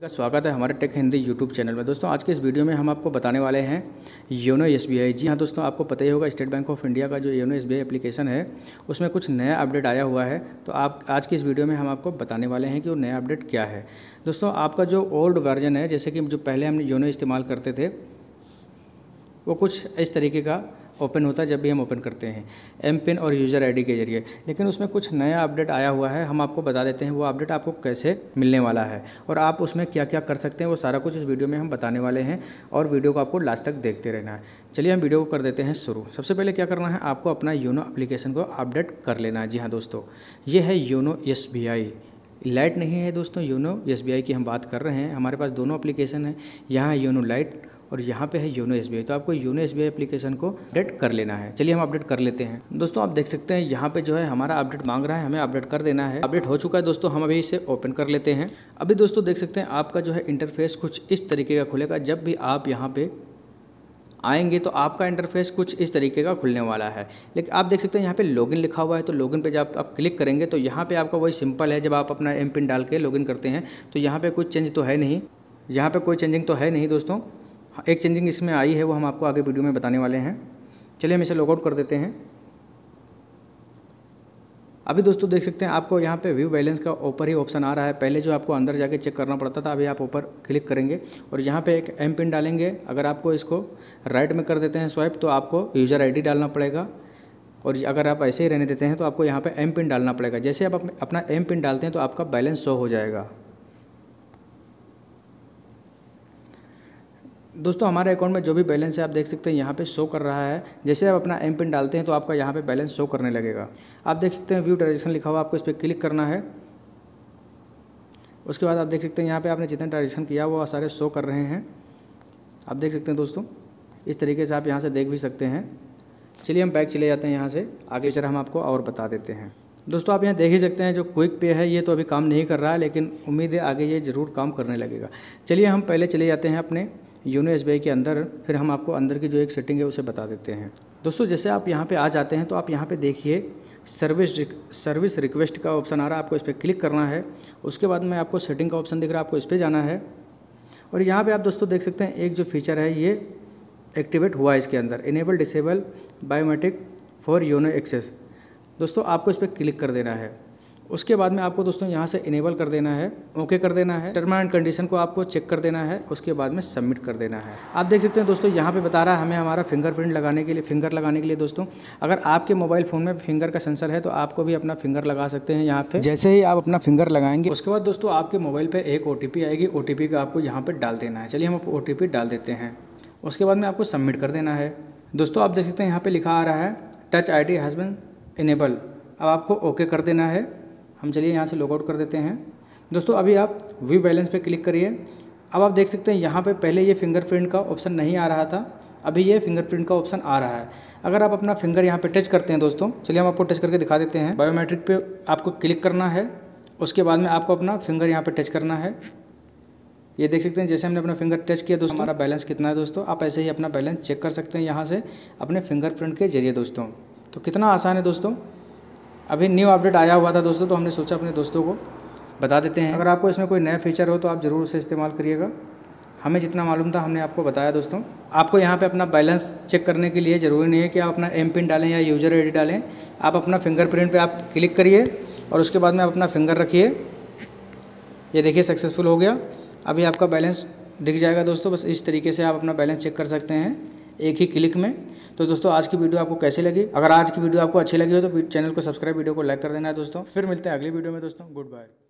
का स्वागत है हमारे टेक हिंदी यूट्यूब चैनल में दोस्तों आज के इस वीडियो में हम आपको बताने वाले हैं योनो एस जी हाँ दोस्तों आपको पता ही होगा स्टेट बैंक ऑफ इंडिया का जो योनो एस एप्लीकेशन है उसमें कुछ नया अपडेट आया हुआ है तो आप आज की इस वीडियो में हम आपको बताने वाले हैं कि वो नया अपडेट क्या है दोस्तों आपका जो ओल्ड वर्जन है जैसे कि जो पहले हम योनो इस्तेमाल करते थे वो कुछ इस तरीके का ओपन होता है जब भी हम ओपन करते हैं एम पिन और यूज़र आईडी के जरिए लेकिन उसमें कुछ नया अपडेट आया हुआ है हम आपको बता देते हैं वो अपडेट आपको कैसे मिलने वाला है और आप उसमें क्या क्या कर सकते हैं वो सारा कुछ इस वीडियो में हम बताने वाले हैं और वीडियो को आपको लास्ट तक देखते रहना है चलिए हम वीडियो को कर देते हैं शुरू सबसे पहले क्या करना है आपको अपना योनो अप्लीकेशन को अपडेट कर लेना है जी हाँ दोस्तों ये है योनो एस लाइट नहीं है दोस्तों योनो एस की हम बात कर रहे हैं हमारे पास दोनों अप्लीकेशन है यहाँ योनो लाइट और यहाँ पे है योनो एस तो आपको योनो एस एप्लीकेशन को अपडेट कर लेना है चलिए हम अपडेट कर लेते हैं दोस्तों आप देख सकते हैं यहाँ पे जो है हमारा अपडेट मांग रहा है हमें अपडेट कर देना है अपडेट हो चुका है दोस्तों हम अभी इसे ओपन कर लेते हैं अभी दोस्तों देख सकते हैं आपका जो है इंटरफेस कुछ इस तरीके का खुलेगा जब भी आप यहाँ पे आएंगे तो आपका इंटरफेस कुछ इस तरीके का खुलने वाला है लेकिन आप देख सकते हैं यहाँ पे लॉगिन लिखा हुआ है तो लॉगिन पे जब आप क्लिक करेंगे तो यहाँ पे आपका वही सिंपल है जब आप अपना एम पिन डाल के लॉगिन करते हैं तो यहाँ पे कुछ चेंज तो है नहीं यहाँ पे कोई चेंजिंग तो है नहीं दोस्तों हाँ, एक चेंजिंग इसमें आई है वो हम आपको आगे वीडियो में बताने वाले हैं चलिए हम इसे लॉगआउट कर देते हैं अभी दोस्तों देख सकते हैं आपको यहाँ पे व्यू बैलेंस का ऊपर ही ऑप्शन आ रहा है पहले जो आपको अंदर जाके चेक करना पड़ता था अभी आप ऊपर क्लिक करेंगे और यहाँ पे एक एम पिन डालेंगे अगर आपको इसको राइट में कर देते हैं स्वाइप तो आपको यूज़र आईडी डालना पड़ेगा और अगर आप ऐसे ही रहने देते हैं तो आपको यहाँ पर एम पिन डालना पड़ेगा जैसे आप अपना एम पिन डालते हैं तो आपका बैलेंस शो हो जाएगा दोस्तों हमारे अकाउंट में जो भी बैलेंस है आप देख सकते हैं यहाँ पे शो कर रहा है जैसे आप अपना एम पिन डालते हैं तो आपका यहाँ पे बैलेंस शो करने लगेगा आप देख सकते हैं व्यू ट्रांजेक्शन लिखा हुआ आपको इस पर क्लिक करना है उसके बाद आप देख सकते हैं यहाँ पे आपने जितना ट्रांजेक्शन किया वो सारे शो कर रहे हैं आप देख सकते हैं दोस्तों इस तरीके से आप यहाँ से देख भी सकते हैं चलिए हम बैक चले जाते हैं यहाँ से आगे चर हम आपको और बता देते हैं दोस्तों आप यहाँ देख ही सकते हैं जो क्विक पे है ये तो अभी काम नहीं कर रहा है लेकिन उम्मीद है आगे ये ज़रूर काम करने लगेगा चलिए हम पहले चले जाते हैं अपने योनो एस के अंदर फिर हम आपको अंदर की जो एक सेटिंग है उसे बता देते हैं दोस्तों जैसे आप यहाँ पे आ जाते हैं तो आप यहाँ पे देखिए सर्विस सर्विस रिक्वेस्ट का ऑप्शन आ रहा है आपको इस पर क्लिक करना है उसके बाद में आपको सेटिंग का ऑप्शन दिख रहा है आपको इस पर जाना है और यहाँ पे आप दोस्तों देख सकते हैं एक जो फीचर है ये एक्टिवेट हुआ है इसके अंदर enable disable biometric for YONO access दोस्तों आपको इस पर क्लिक कर देना है उसके बाद में आपको दोस्तों यहाँ से इनेबल कर देना है ओके कर देना है टर्म एंड कंडीशन को आपको चेक कर देना है उसके बाद में सबमिट कर देना है आप देख सकते हैं दोस्तों यहाँ पे बता रहा है हमें हमारा फिंगरप्रिंट लगाने के लिए फिंगर लगाने के लिए दोस्तों अगर आपके मोबाइल फ़ोन में फिंगर का सेंसर है तो आपको भी अपना फिंगर लगा सकते हैं यहाँ पे जैसे ही आप अपना फिंगर लगाएंगे उसके बाद दोस्तों आपके मोबाइल पर एक ओ आएगी ओ का आपको यहाँ पर डाल देना है चलिए हम ओ डाल देते हैं उसके बाद में आपको सबमिट कर देना है दोस्तों आप देख सकते हैं यहाँ पर लिखा आ रहा है touch I D has enable अब आपको ओके कर देना है हम चलिए यहाँ से लॉगआउट कर देते हैं दोस्तों अभी आप व्यू बैलेंस पे क्लिक करिए अब आप देख सकते हैं यहाँ पे पहले ये फिंगरप्रिंट का ऑप्शन नहीं आ रहा था अभी ये फिंगरप्रिंट का ऑप्शन आ रहा है अगर आप अपना फिंगर यहाँ पे टच करते हैं दोस्तों चलिए हम आपको टच करके दिखा देते हैं बायोमेट्रिक पे आपको क्लिक करना है उसके बाद में आपको अपना फिंगर यहाँ पे टच करना है ये देख सकते हैं जैसे हमने अपना फिंगर टच किया दोस्तों हमारा बैलेंस कितना है दोस्तों आप ऐसे ही अपना बैलेंस चेक कर सकते हैं यहाँ से अपने फिंगरप्रिंट के जरिए दोस्तों तो कितना आसान है दोस्तों अभी न्यू अपडेट आया हुआ था दोस्तों तो हमने सोचा अपने दोस्तों को बता देते हैं अगर आपको इसमें कोई नया फीचर हो तो आप ज़रूर उसे इस्तेमाल करिएगा हमें जितना मालूम था हमने आपको बताया दोस्तों आपको यहाँ पे अपना बैलेंस चेक करने के लिए ज़रूरी नहीं है कि आप अपना एम पिन डालें या यूज़र आई डालें आप अपना फिंगरप्रिंट पे आप क्लिक करिए और उसके बाद में आप अपना फिंगर रखिए ये देखिए सक्सेसफुल हो गया अभी आपका बैलेंस दिख जाएगा दोस्तों बस इस तरीके से आप अपना बैलेंस चेक कर सकते हैं एक ही क्लिक में तो दोस्तों आज की वीडियो आपको कैसी लगी अगर आज की वीडियो आपको अच्छी लगी हो तो चैनल को सब्सक्राइब वीडियो को लाइक कर देना है दोस्तों फिर मिलते हैं अगली वीडियो में दोस्तों गुड बाय